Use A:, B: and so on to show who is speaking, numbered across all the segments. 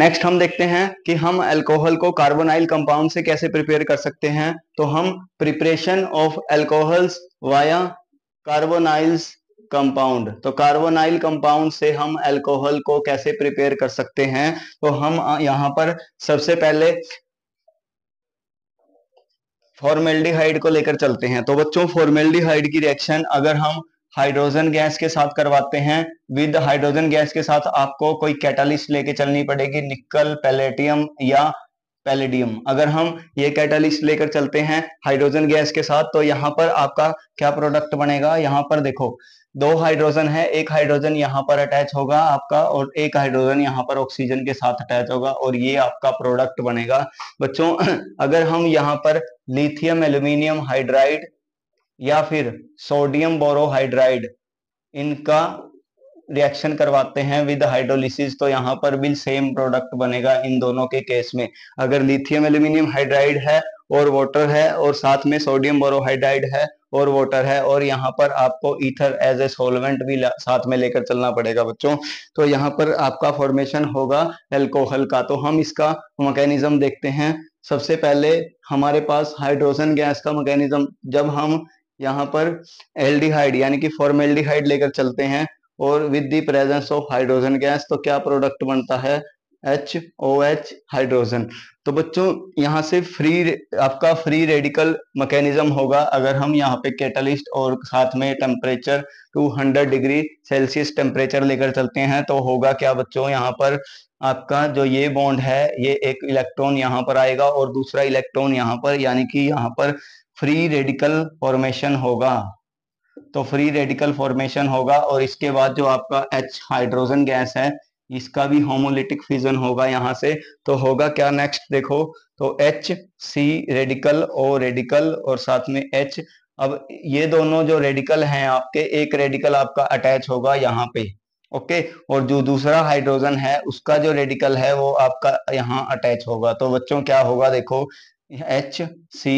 A: next हम देखते हैं कि हम अल्कोहल को कार्बोनाइल कंपाउंड से कैसे प्रिपेयर कर सकते हैं तो हम preparation of alcohols via carbonyls compound तो कार्बोनाइल कंपाउंड से हम अल्कोहल को कैसे प्रिपेयर कर सकते हैं तो हम यहां पर सबसे पहले फॉर्मेल्डिहाइड को लेकर चलते हैं तो बच्चों फॉर्मेल्डिहाइड की रिएक्शन अगर हम हाइड्रोजन गैस के साथ करवाते हैं विद हाइड्रोजन गैस के साथ आपको कोई कैटालिस्ट लेके चलनी पड़ेगी निकल पैलेटियम या पैलेडियम अगर हम ये कैटालिस्ट लेकर चलते हैं हाइड्रोजन गैस के साथ तो यहाँ पर आपका क्या प्रोडक्ट बनेगा यहाँ पर देखो दो हाइड्रोजन है एक हाइड्रोजन यहाँ पर अटैच होगा आपका और एक हाइड्रोजन यहाँ पर ऑक्सीजन के साथ अटैच होगा और ये आपका प्रोडक्ट बनेगा बच्चों अगर हम यहाँ पर लिथियम एल्यूमिनियम हाइड्राइड या फिर सोडियम बोरोहाइड्राइड इनका रिएक्शन करवाते हैं विद हाइड्रोलिसिस तो यहां पर भी सेम प्रोडक्ट बनेगा इन दोनों के केस में अगर लिथियम एल्यूमिनियम हाइड्राइड है और वाटर है और साथ में सोडियम बोरोहाइड्राइड है और वाटर है और यहाँ पर आपको ईथर एज ए सोलवेंट भी साथ में लेकर चलना पड़ेगा बच्चों तो यहाँ पर आपका फॉर्मेशन होगा एल्कोहल का तो हम इसका मकैनिज्म देखते हैं सबसे पहले हमारे पास हाइड्रोजन गैस का मकैनिज्म जब हम यहाँ पर एल्डिहाइड यानी कि फॉर्मेल्डिहाइड लेकर चलते हैं और with the presence of hydrogen gas तो क्या प्रोडक्ट बनता है एच ओ एच हाइड्रोजन तो बच्चों यहाँ से फ्री आपका फ्री रेडिकल मैकेनिज्म होगा अगर हम यहाँ पे कैटलिस्ट और साथ में टेम्परेचर 200 डिग्री सेल्सियस टेम्परेचर लेकर चलते हैं तो होगा क्या बच्चों यहाँ पर आपका जो ये बॉन्ड है ये एक इलेक्ट्रॉन यहाँ पर आएगा और दूसरा इलेक्ट्रॉन यहाँ पर यानी कि यहाँ पर फ्री रेडिकल फॉर्मेशन होगा तो फ्री रेडिकल फॉर्मेशन होगा और इसके बाद जो आपका एच हाइड्रोजन गैस है इसका भी होमोलिटिक फ्यूजन होगा यहाँ से तो होगा क्या नेक्स्ट देखो तो H C radical O radical और साथ में एच अब ये दोनों जो रेडिकल हैं आपके एक रेडिकल आपका अटैच होगा यहाँ पे ओके और जो दूसरा हाइड्रोजन है उसका जो रेडिकल है वो आपका यहाँ अटैच होगा तो बच्चों क्या होगा देखो एच सी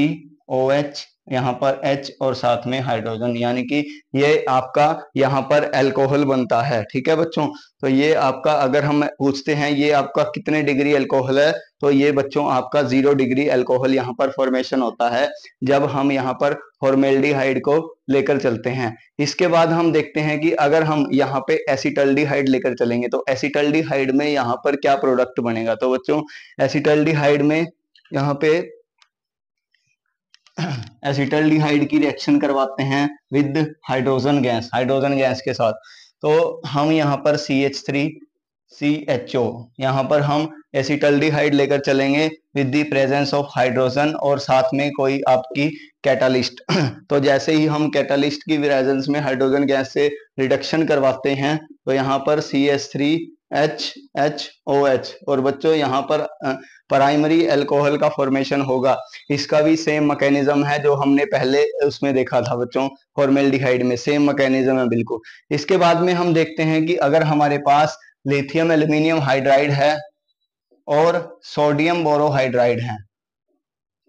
A: ओ एच यहाँ पर H और साथ में हाइड्रोजन यानी कि ये आपका यहाँ पर एल्कोहल बनता है ठीक है बच्चों तो ये आपका अगर हम पूछते हैं ये आपका कितने डिग्री एल्कोहल है तो ये बच्चों आपका जीरो डिग्री एल्कोहल यहाँ पर फॉर्मेशन होता है जब हम यहाँ पर फॉर्मेल्डिहाइड को लेकर चलते हैं इसके बाद हम देखते हैं कि अगर हम यहाँ पे एसिटल्डिहाइड लेकर चलेंगे तो एसिटल्डिहाइड में यहाँ पर क्या प्रोडक्ट बनेगा तो बच्चों एसिटल्डिहाइड में यहाँ पे एसिटल डिहाइड की रिएक्शन करवाते हैं with hydrogen gas hydrogen gas के साथ तो हम यहाँ पर C H three C H O यहाँ पर हम एसिटल डिहाइड लेकर चलेंगे with the presence of hydrogen और साथ में कोई आपकी कैटालिस्ट तो जैसे ही हम कैटालिस्ट की प्रेजेंस में हाइड्रोजन गैस से रिडक्शन करवाते हैं तो यहाँ पर C H three H H O H और बच्चों यहाँ पर प्राइमरी एल्कोहल का फॉर्मेशन होगा इसका भी सेम मैकेनिज्म है जो हमने पहले उसमें देखा था बच्चों फॉर्मेल्डिहाइड में सेम मैकेनिज्म है बिल्कुल इसके बाद में हम देखते हैं कि अगर हमारे पास लिथियम एल्यूमिनियम हाइड्राइड है और सोडियम बोरोहाइड्राइड है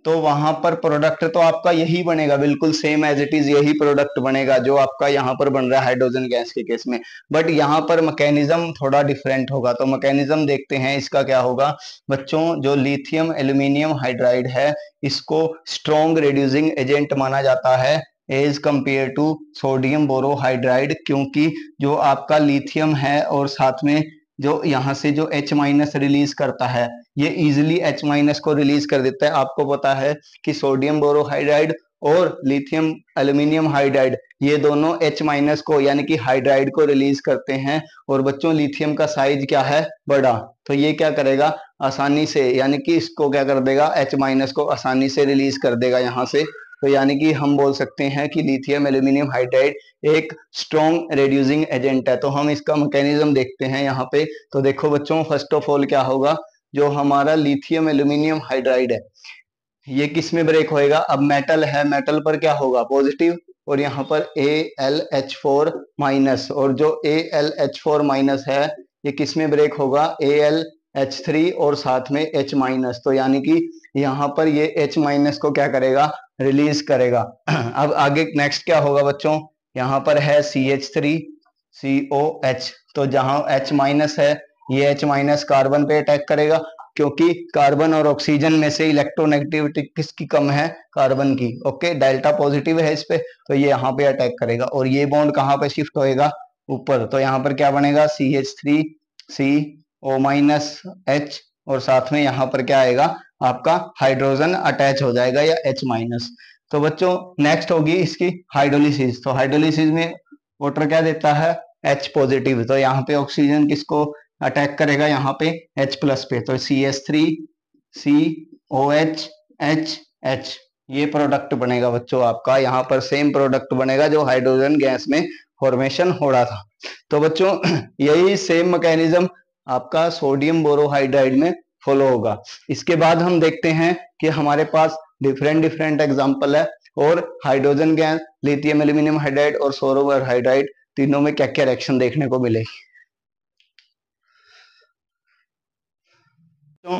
A: तो वहां पर प्रोडक्ट तो आपका यही बनेगा बिल्कुल सेम एज इट इज यही प्रोडक्ट बनेगा जो आपका यहाँ पर बन रहा है हाइड्रोजन गैस के केस में बट यहाँ पर मैकेनिज्म थोड़ा डिफरेंट होगा तो मैकेनिज्म देखते हैं इसका क्या होगा बच्चों जो लिथियम एल्यूमिनियम हाइड्राइड है इसको स्ट्रॉन्ग रिड्यूसिंग एजेंट माना जाता है as compare to sodium borohydride क्योंकि जो आपका लिथियम है और साथ में जो यहाँ से जो H माइनस रिलीज करता है ये इजिली H माइनस को रिलीज कर देता है आपको पता है कि सोडियम बोरोहाइड्राइड और लिथियम एल्यूमिनियम हाइड्राइड ये दोनों H माइनस को यानी कि हाइड्राइड को रिलीज करते हैं और बच्चों लिथियम का साइज क्या है बड़ा तो ये क्या करेगा आसानी से यानी कि इसको क्या कर देगा H माइनस को आसानी से रिलीज कर देगा यहाँ से तो यानी कि हम बोल सकते हैं कि लिथियम एल्यूमिनियम हाइड्राइड एक स्ट्रॉन्ग रेड्यूसिंग एजेंट है तो हम इसका मैकेनिज्म देखते हैं यहाँ पे तो देखो बच्चों फर्स्ट ऑफ ऑल क्या होगा जो हमारा लिथियम एल्यूमिनियम हाइड्राइड है ये किस में ब्रेक होएगा अब मेटल है मेटल पर क्या होगा पॉजिटिव और यहाँ पर A L H four minus और जो A L H four minus है ये किस में ब्रेक होगा ए एल एच थ्री और साथ में एच माइनस तो यानी कि यहाँ पर ये एच माइनस को क्या करेगा रिलीज करेगा अब आगे नेक्स्ट क्या होगा बच्चों यहाँ पर है C H three C O H तो जहां एच माइनस है ये एच माइनस कार्बन पे अटैक करेगा क्योंकि कार्बन और ऑक्सीजन में से इलेक्ट्रोनेगेटिविटी किसकी कम है कार्बन की ओके डेल्टा पॉजिटिव है इस पे तो ये यहाँ पे अटैक करेगा और ये बॉन्ड कहाँ पे शिफ्ट होएगा ऊपर तो यहाँ पर क्या बनेगा C H three C O minus H और साथ में यहाँ पर क्या आएगा आपका हाइड्रोजन अटैच हो जाएगा या एच माइनस तो बच्चों नेक्स्ट होगी इसकी हाइड्रोलिसिस तो हाइड्रोलिसिस में वोटर क्या देता है एच पॉजिटिव तो यहाँ पे ऑक्सीजन किसको अटैक करेगा यहाँ पे एच प्लस पे तो C S three C O H H H ये प्रोडक्ट बनेगा बच्चों आपका यहाँ पर सेम प्रोडक्ट बनेगा जो हाइड्रोजन गैस में फॉर्मेशन हो रहा था तो बच्चों यही सेम मैकेनिज्म आपका सोडियम बोरोहाइड्राइड में फॉलो होगा इसके बाद हम देखते हैं कि हमारे पास डिफरेंट डिफरेंट एग्जाम्पल है और hydrogen gas lithium aluminium hydride और सोरोवर हाइड्राइड तीनों में क्या क्या रिएक्शन देखने को मिलेगी तो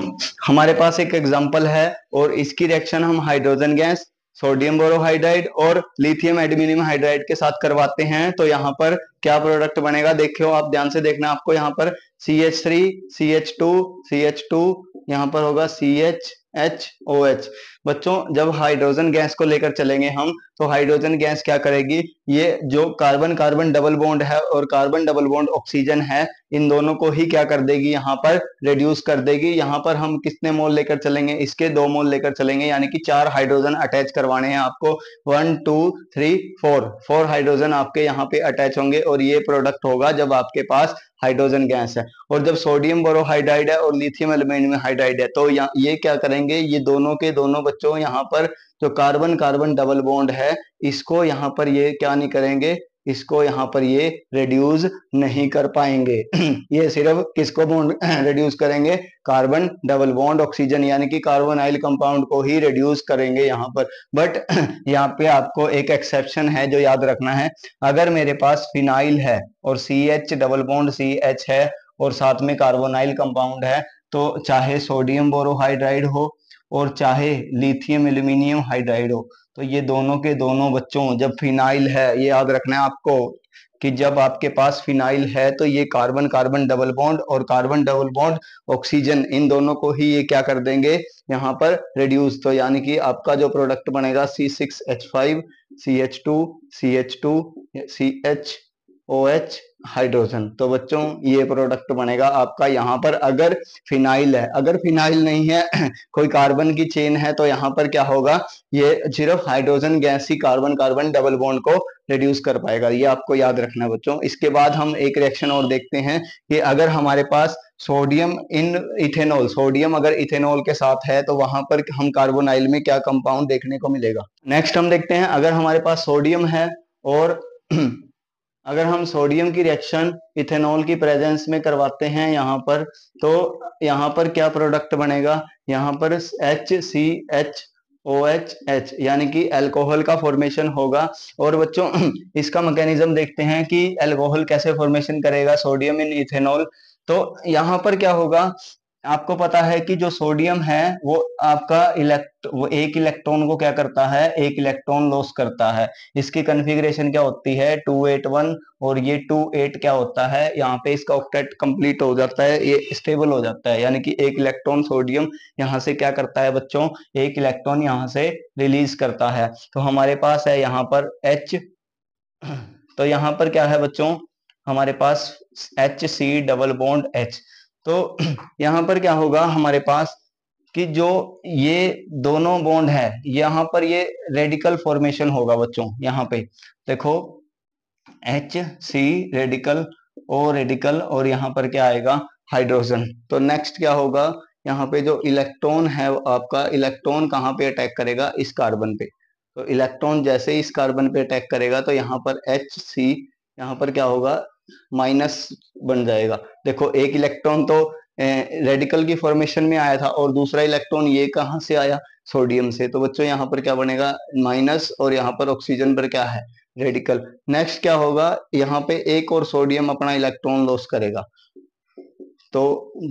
A: हमारे पास एक एग्जाम्पल है और इसकी रिएक्शन हम हाइड्रोजन गैस सोडियम बोरोहाइड्राइड और लिथियम एडमिनियम हाइड्राइड के साथ करवाते हैं तो यहाँ पर क्या प्रोडक्ट बनेगा देखियो आप ध्यान से देखना आपको यहाँ पर C H three C H two C H two यहाँ पर होगा C H H O H बच्चों जब हाइड्रोजन गैस को लेकर चलेंगे हम तो हाइड्रोजन गैस क्या करेगी ये जो कार्बन कार्बन डबल बॉन्ड है और कार्बन डबल बॉन्ड ऑक्सीजन है इन दोनों को ही क्या कर देगी यहाँ पर रिड्यूस कर देगी यहाँ पर हम कितने मोल लेकर चलेंगे इसके दो मोल लेकर चलेंगे यानी कि चार हाइड्रोजन अटैच करवाने हैं आपको one two three four four hydrogen आपके यहाँ पे अटैच होंगे और ये प्रोडक्ट होगा जब आपके पास हाइड्रोजन गैस है और जब सोडियम बोरोहाइड्राइड है और लिथियम एलमेन में हाइड्राइड है तो ये क्या करेंगे करेंगे ये दोनों के दोनों बच्चों यहाँ पर जो कार्बन कार्बन डबल बॉन्ड है इसको यहाँ पर ये क्या नहीं करेंगे इसको यहाँ पर ये रिड्यूस नहीं कर पाएंगे ये सिर्फ किसको बॉन्ड रिड्यूस करेंगे कार्बन डबल बॉन्ड ऑक्सीजन यानी कि कार्बन आइल कंपाउंड को ही रिड्यूस करेंगे यहाँ पर बट यहाँ पे आपको एक एक्सेप्शन है जो याद रखना है अगर मेरे पास फिनाइल है और C H double bond C H है और साथ में कार्बोनाइल कंपाउंड है तो चाहे सोडियम बोरोहाइड्राइड हो और चाहे लिथियम एल्यूमिनियम हाइड्राइड हो तो ये दोनों के दोनों बच्चों जब फिनाइल है ये याद रखना है आपको कि जब आपके पास फिनाइल है तो ये कार्बन कार्बन डबल बॉन्ड और कार्बन डबल बॉन्ड ऑक्सीजन इन दोनों को ही ये क्या कर देंगे यहाँ पर रिड्यूस तो यानी कि आपका जो प्रोडक्ट बनेगा C six H five C H two C H two C H OH H hydrogen तो बच्चों ये प्रोडक्ट बनेगा आपका यहाँ पर अगर फिनाइल है अगर फिनाइल नहीं है कोई कार्बन की चेन है तो यहाँ पर क्या होगा ये सिर्फ हाइड्रोजन गैस ही कार्बन कार्बन डबल बॉन्ड को रिड्यूस कर पाएगा ये आपको याद रखना बच्चों इसके बाद हम एक रिएक्शन और देखते हैं कि अगर हमारे पास सोडियम इन इथेनॉल सोडियम अगर इथेनॉल के साथ है तो वहां पर हम कार्बोनाइल में क्या कंपाउंड देखने को मिलेगा नेक्स्ट हम देखते हैं अगर हमारे पास सोडियम है और अगर हम सोडियम की रिएक्शन इथेनॉल की प्रेजेंस में करवाते हैं यहाँ पर तो यहाँ पर क्या प्रोडक्ट बनेगा यहाँ पर H C H O H H यानी कि एल्कोहल का फॉर्मेशन होगा और बच्चों इसका मैकेनिज्म देखते हैं कि एल्कोहल कैसे फॉर्मेशन करेगा सोडियम इन इथेनॉल तो यहाँ पर क्या होगा आपको पता है कि जो सोडियम है वो आपका इलेक्ट वो एक इलेक्ट्रॉन को क्या करता है एक इलेक्ट्रॉन लॉस करता है इसकी कन्फिग्रेशन क्या होती है टू एट वन और ये टू एट क्या होता है यहाँ पे इसका ऑक्टेट कंप्लीट हो जाता है ये स्टेबल हो जाता है यानी कि एक इलेक्ट्रॉन सोडियम यहाँ से क्या करता है बच्चों एक इलेक्ट्रॉन यहाँ से रिलीज करता है तो हमारे पास है यहाँ पर एच तो यहाँ पर क्या है बच्चों हमारे पास H C double bond H तो यहाँ पर क्या होगा हमारे पास कि जो ये दोनों बॉन्ड है यहां पर ये रेडिकल फॉर्मेशन होगा बच्चों यहाँ पे देखो H C radical O radical और यहाँ पर क्या आएगा हाइड्रोजन तो नेक्स्ट क्या होगा यहाँ पे जो इलेक्ट्रॉन है आपका इलेक्ट्रॉन कहाँ पे अटैक करेगा इस कार्बन पे तो इलेक्ट्रॉन जैसे इस कार्बन पे अटैक करेगा तो यहाँ पर एच सी यहाँ पर क्या होगा माइनस बन जाएगा देखो एक इलेक्ट्रॉन तो रेडिकल की फॉर्मेशन में आया था और दूसरा इलेक्ट्रॉन ये कहाँ से आया सोडियम से तो बच्चों यहाँ पर क्या बनेगा माइनस और यहाँ पर ऑक्सीजन पर क्या है रेडिकल नेक्स्ट क्या होगा यहाँ पे एक और सोडियम अपना इलेक्ट्रॉन लॉस करेगा तो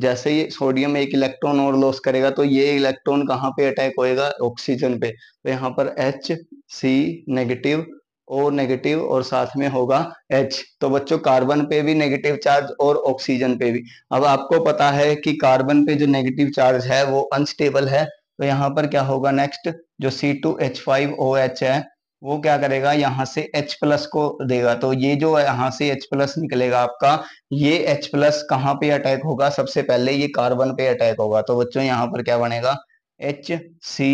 A: जैसे ये सोडियम एक इलेक्ट्रॉन और लॉस करेगा तो ये इलेक्ट्रॉन कहाँ पे अटैक होएगा ऑक्सीजन पे तो यहाँ पर H C negative O negative और साथ में होगा एच तो बच्चों कार्बन पे भी नेगेटिव चार्ज और ऑक्सीजन पे भी अब आपको पता है कि कार्बन पे जो नेगेटिव चार्ज है वो अनस्टेबल है तो यहाँ पर क्या होगा नेक्स्ट जो C two H five O H है वो क्या करेगा यहाँ से H प्लस को देगा तो ये जो यहाँ से H प्लस निकलेगा आपका ये H प्लस कहाँ पे अटैक होगा सबसे पहले ये कार्बन पे अटैक होगा तो बच्चों यहाँ पर क्या बनेगा एच सी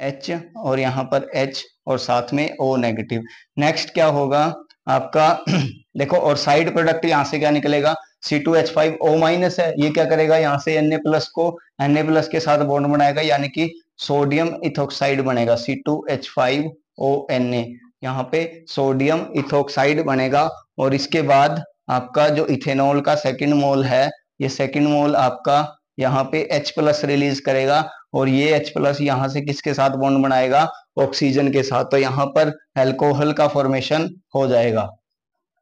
A: एच और यहाँ पर एच और साथ में ओ नेगेटिव नेक्स्ट क्या होगा आपका देखो और साइड प्रोडक्ट यहाँ से क्या निकलेगा C two H five O minus है ये क्या करेगा यहाँ से एन ए प्लस को एन ए प्लस के साथ बॉन्ड बनाएगा यानी कि सोडियम इथोक्साइड बनेगा C two H five O N A यहाँ पे सोडियम इथोक्साइड बनेगा और इसके बाद आपका जो इथेनॉल का सेकेंड मोल है ये सेकेंड मोल आपका यहाँ पे H प्लस रिलीज करेगा और ये H प्लस यहां से किसके साथ बॉन्ड बनाएगा ऑक्सीजन के साथ तो यहां पर एल्कोहल का फॉर्मेशन हो जाएगा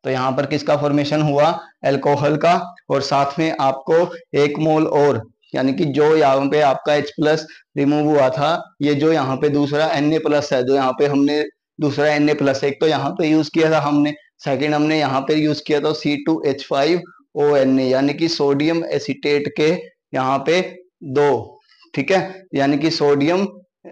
A: तो यहां पर किसका फॉर्मेशन हुआ एल्कोहल का और साथ में आपको एक मोल और यानी कि जो यहाँ पे आपका H प्लस रिमूव हुआ था ये जो यहाँ पे दूसरा एन प्लस है जो यहाँ पे हमने दूसरा एन प्लस एक तो यहाँ पे यूज किया था हमने सेकेंड हमने यहाँ पे यूज किया था C two H five O N A यानी कि सोडियम एसिटेट के यहाँ पे दो ठीक है यानी कि sodium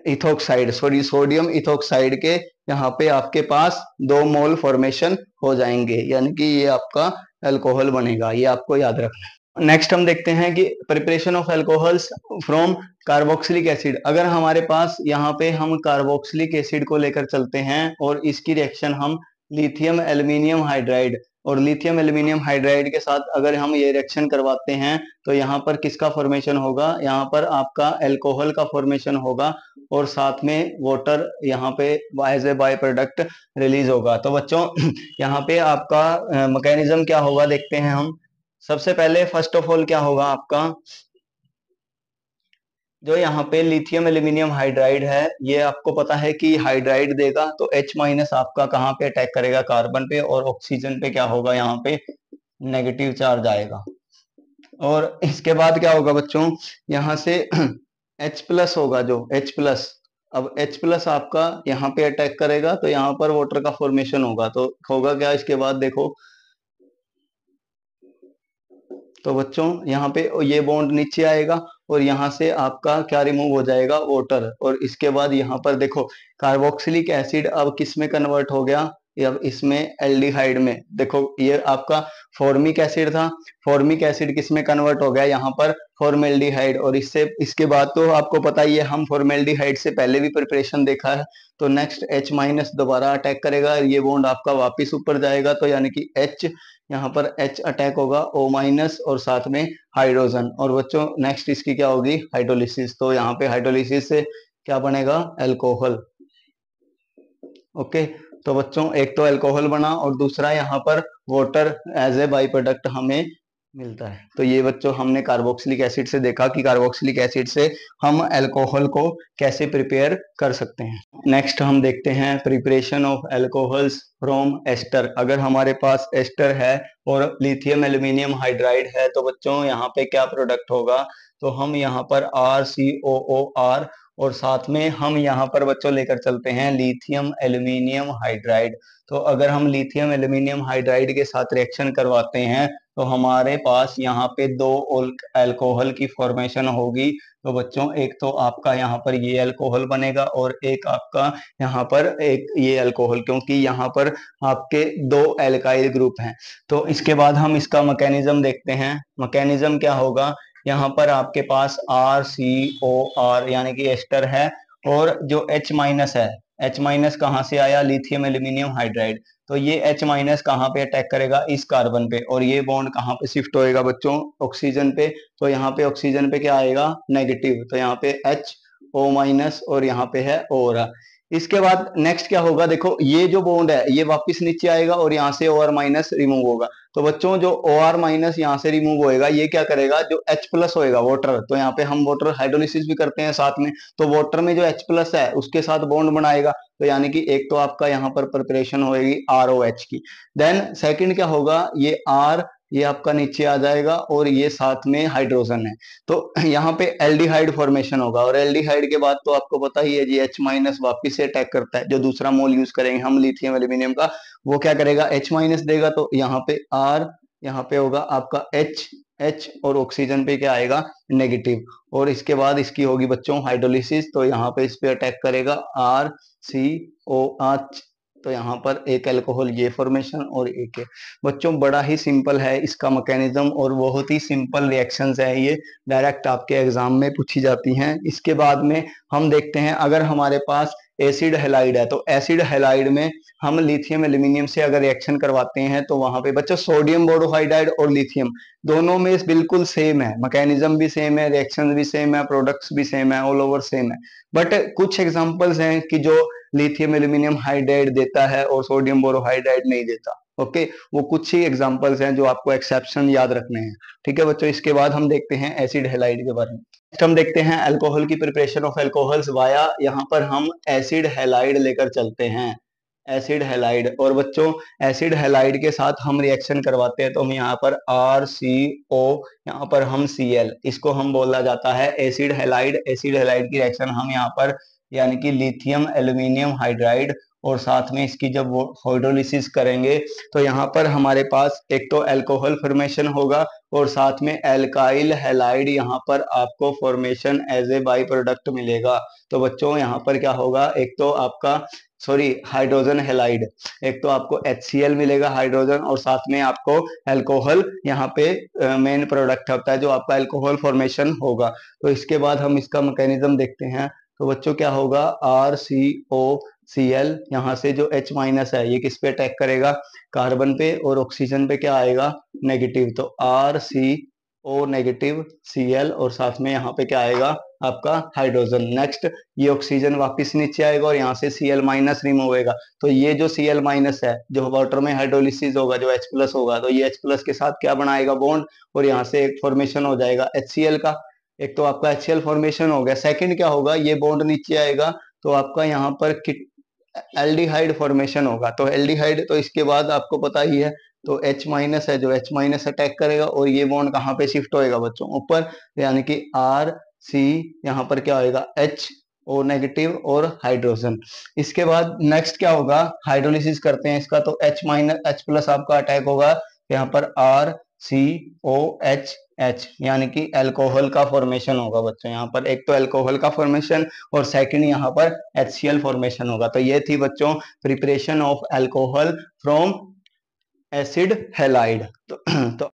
A: ethoxide sorry sodium ethoxide के यहाँ पे आपके पास दो मोल फॉर्मेशन हो जाएंगे यानी कि ये आपका अल्कोहल बनेगा ये आपको याद रखना है नेक्स्ट हम देखते हैं कि preparation of alcohols from carboxylic acid अगर हमारे पास यहाँ पे हम कार्बोक्सिलिक एसिड को लेकर चलते हैं और इसकी रिएक्शन हम लिथियम एल्युमिनियम हाइड्राइड और लिथियम एल्युमिनियम हाइड्राइड के साथ अगर हम ये रिएक्शन करवाते हैं तो यहाँ पर किसका फॉर्मेशन होगा यहाँ पर आपका एल्कोहल का फॉर्मेशन होगा और साथ में वाटर यहाँ पे as a by product release होगा तो बच्चों यहाँ पे आपका मैकेनिज्म क्या होगा देखते हैं हम सबसे पहले फर्स्ट ऑफ ऑल क्या होगा आपका जो यहाँ पे लिथियम एल्यूमिनियम हाइड्राइड है ये आपको पता है कि हाइड्राइड देगा तो H माइनस आपका कहाँ पे अटैक करेगा कार्बन पे और ऑक्सीजन पे क्या होगा यहाँ पे नेगेटिव चार्ज आएगा और इसके बाद क्या होगा बच्चों यहाँ से H प्लस होगा जो H प्लस अब H प्लस आपका यहाँ पे अटैक करेगा तो यहाँ पर वाटर का फॉर्मेशन होगा तो होगा क्या इसके बाद देखो तो बच्चों यहाँ पे ये बॉन्ड नीचे आएगा और यहाँ से आपका क्या रिमूव हो जाएगा वोटर और इसके बाद यहाँ पर देखो कार्बोक्सिलिक एसिड अब किस में कन्वर्ट हो गया अब इसमें एल्डिहाइड में देखो ये आपका फॉर्मिक एसिड था फॉर्मिक एसिड किस में कन्वर्ट हो गया यहाँ पर फॉर्मेल्डिहाइड और इससे इसके बाद तो आपको पता ही है हम फॉर्मेल्डिहाइड से पहले भी प्रिपरेशन देखा है तो नेक्स्ट H माइनस दोबारा अटैक करेगा ये बॉन्ड आपका वापस ऊपर जाएगा तो यानी कि H यहाँ पर एच अटैक होगा ओ माइनस और साथ में हाइड्रोजन और बच्चों नेक्स्ट इसकी क्या होगी हाइड्रोलिसिस तो यहाँ पे हाइड्रोलिसिस से क्या बनेगा एल्कोहल ओके तो बच्चों एक तो एल्कोहल बना और दूसरा यहाँ पर water as a by product हमें मिलता है तो ये बच्चों हमने कार्बोक्सिलिक एसिड से देखा कि कार्बोक्सिलिक एसिड से हम अल्कोहल को कैसे प्रिपेयर कर सकते हैं नेक्स्ट हम देखते हैं preparation of alcohols from ester अगर हमारे पास एस्टर है और लिथियम एल्यूमिनियम हाइड्राइड है तो बच्चों यहाँ पे क्या प्रोडक्ट होगा तो हम यहाँ पर are C O O R और साथ में हम यहाँ पर बच्चों लेकर चलते हैं लिथियम एल्यूमिनियम हाइड्राइड तो अगर हम लिथियम एल्यूमिनियम हाइड्राइड के साथ रिएक्शन करवाते हैं तो हमारे पास यहाँ पे दो अल्कोहल की फॉर्मेशन होगी तो बच्चों एक तो आपका यहाँ पर ये अल्कोहल बनेगा और एक आपका यहाँ पर एक ये अल्कोहल क्योंकि यहाँ पर आपके दो एल्काइल ग्रुप हैं तो इसके बाद हम इसका मैकेनिज्म देखते हैं मैकेनिज्म क्या होगा यहाँ पर आपके पास आर सी ओ आर यानी कि एस्टर है और जो एच माइनस है एच माइनस कहाँ से आया लिथियम एल्यूमिनियम हाइड्राइड तो ये H माइनस कहाँ पे अटैक करेगा इस कार्बन पे और ये बॉन्ड कहाँ पे शिफ्ट होएगा बच्चों ऑक्सीजन पे तो यहाँ पे ऑक्सीजन पे क्या आएगा नेगेटिव तो यहाँ पे H O माइनस और यहाँ पे है ओर इसके बाद नेक्स्ट क्या होगा देखो ये जो बॉन्ड है ये वापस नीचे आएगा और यहाँ से ओ आर माइनस रिमूव होगा तो बच्चों जो ओ आर माइनस यहाँ से रिमूव होएगा ये क्या करेगा जो H प्लस होएगा वाटर तो यहाँ पे हम वाटर हाइड्रोलिसिस भी करते हैं साथ में तो वाटर में जो H प्लस है उसके साथ बॉन्ड बनाएगा तो यानी कि एक तो आपका यहाँ पर प्रिपरेशन होगी आर ओ एच की देन सेकंड क्या होगा ये आर ये आपका नीचे आ जाएगा और ये साथ में हाइड्रोजन है तो यहाँ पे एल्डिहाइड फॉर्मेशन होगा और एल्डिहाइड के बाद तो आपको पता ही है जी एच माइनस वापिस से अटैक करता है जो दूसरा मोल यूज करेंगे हम लिथियम एल्यूमिनियम का वो क्या करेगा एच माइनस देगा तो यहाँ पे आर यहाँ पे होगा आपका एच एच और ऑक्सीजन पे क्या आएगा नेगेटिव और इसके बाद इसकी होगी बच्चों हाइड्रोलिसिस तो यहाँ पे इस पे अटैक करेगा आर सी ओ एच तो यहाँ पर एक एल्कोहल ये फॉर्मेशन और एक है बच्चों बड़ा ही सिंपल है इसका मैकेनिज्म और बहुत ही सिंपल रिएक्शंस है ये डायरेक्ट आपके एग्जाम में पूछी जाती हैं इसके बाद में हम देखते हैं अगर हमारे पास एसिड हेलाइड है तो एसिड हेलाइड में हम लिथियम एल्यूमिनियम से अगर रिएक्शन करवाते हैं तो वहां पे बच्चों सोडियम बोरोहाइड्राइड और लिथियम दोनों में बिल्कुल सेम है मैकेनिज्म भी सेम है रिएक्शन भी सेम है प्रोडक्ट्स भी सेम है ऑल ओवर सेम है बट कुछ एग्जाम्पल्स हैं कि जो लिथियम एल्यूमिनियम हाइड्राइड देता है और सोडियम बोरोहाइड्राइड नहीं देता ओके वो कुछ ही एग्जाम्पल्स हैं जो आपको एक्सेप्शन याद रखने हैं ठीक है बच्चों इसके बाद हम देखते हैं एसिड हेलाइड के बारे में नेक्स्ट हम देखते हैं अल्कोहल की प्रिपरेशन ऑफ एल्कोहल्स वाया यहाँ पर हम एसिड हेलाइड लेकर चलते हैं एसिड हेलाइड और बच्चों एसिड हेलाइड के साथ हम रिएक्शन करवाते हैं तो हम यहाँ पर आर सी ओ यहाँ पर हम सी एल इसको हम बोला जाता है एसिड हेलाइड एसिड हेलाइड की रिएक्शन हम यहाँ पर यानी कि लिथियम एल्यूमिनियम हाइड्राइड और साथ में इसकी जब वो हाइड्रोलिसिस करेंगे तो यहाँ पर हमारे पास एक तो एल्कोहल फॉर्मेशन होगा और साथ में एल्काइल हेलाइड यहाँ पर आपको formation as a by product मिलेगा तो बच्चों यहाँ पर क्या होगा एक तो आपका सॉरी हाइड्रोजन हेलाइड एक तो आपको एच मिलेगा हाइड्रोजन और साथ में आपको एल्कोहल यहाँ पे मेन प्रोडक्ट होता है जो आपका एल्कोहल फॉर्मेशन होगा तो इसके बाद हम इसका मैकेनिज्म देखते हैं तो बच्चों क्या होगा are C O C L यहाँ से जो एच माइनस है ये किस पे अटैक करेगा कार्बन पे और ऑक्सीजन पे क्या आएगा नेगेटिव तो R C O negative C L और साथ में यहाँ पे क्या आएगा आपका हाइड्रोजन नेक्स्ट ये ऑक्सीजन वापस नीचे आएगा और यहाँ से सी एल माइनस रिमूव होगा तो ये जो सी एल माइनस है जो वाटर में हाइड्रोलिसिस होगा जो एच प्लस होगा तो ये एच प्लस के साथ क्या बनाएगा बॉन्ड और यहाँ से एक फॉर्मेशन हो जाएगा एच सी एल का एक तो आपका एच फॉर्मेशन हो गया सेकंड क्या होगा ये बॉन्ड नीचे आएगा तो आपका यहाँ पर एल्डिहाइड फॉर्मेशन होगा तो एल्डिहाइड तो इसके बाद आपको पता ही है तो H माइनस है जो H माइनस अटैक करेगा और ये बॉन्ड कहाँ पे शिफ्ट होएगा बच्चों ऊपर यानी कि R C यहाँ पर क्या होएगा H O नेगेटिव और हाइड्रोजन इसके बाद नेक्स्ट क्या होगा हाइड्रोलिस करते हैं इसका तो H माइनस एच प्लस आपका अटैक होगा यहाँ पर R C O H H यानी कि एल्कोहल का फॉर्मेशन होगा बच्चों यहाँ पर एक तो एल्कोहल का फॉर्मेशन और सेकंड यहाँ पर एच सी एल फॉर्मेशन होगा तो ये थी बच्चों preparation of alcohol from acid halide तो, तो